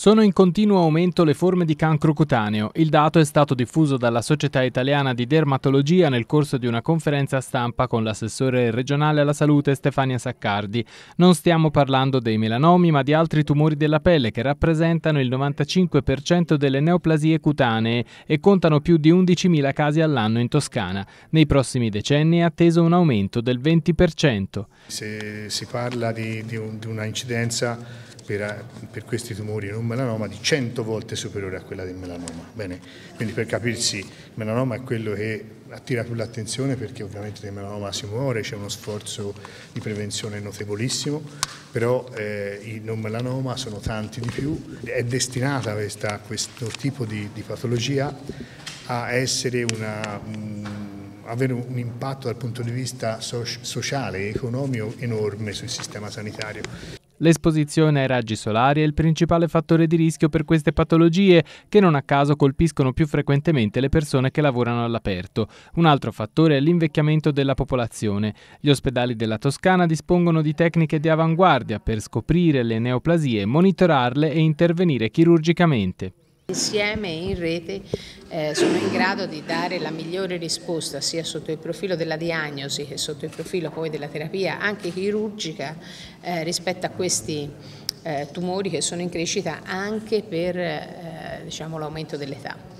Sono in continuo aumento le forme di cancro cutaneo. Il dato è stato diffuso dalla Società Italiana di Dermatologia nel corso di una conferenza stampa con l'assessore regionale alla salute Stefania Saccardi. Non stiamo parlando dei melanomi, ma di altri tumori della pelle che rappresentano il 95% delle neoplasie cutanee e contano più di 11.000 casi all'anno in Toscana. Nei prossimi decenni è atteso un aumento del 20%. Se si parla di, di, un, di una incidenza per, per, questi tumori non melanoma di 100 volte superiore a quella del melanoma. Bene, quindi per capirsi, il melanoma è quello che attira più l'attenzione perché ovviamente nel melanoma si muore, c'è uno sforzo di prevenzione notevolissimo, però eh, i non melanoma sono tanti di più, è destinata questa, questo tipo di, di patologia a essere una... Un, avere un impatto dal punto di vista sociale e economico enorme sul sistema sanitario. L'esposizione ai raggi solari è il principale fattore di rischio per queste patologie che non a caso colpiscono più frequentemente le persone che lavorano all'aperto. Un altro fattore è l'invecchiamento della popolazione. Gli ospedali della Toscana dispongono di tecniche di avanguardia per scoprire le neoplasie, monitorarle e intervenire chirurgicamente. Insieme in rete eh, sono in grado di dare la migliore risposta sia sotto il profilo della diagnosi che sotto il profilo poi della terapia anche chirurgica eh, rispetto a questi eh, tumori che sono in crescita anche per eh, diciamo, l'aumento dell'età.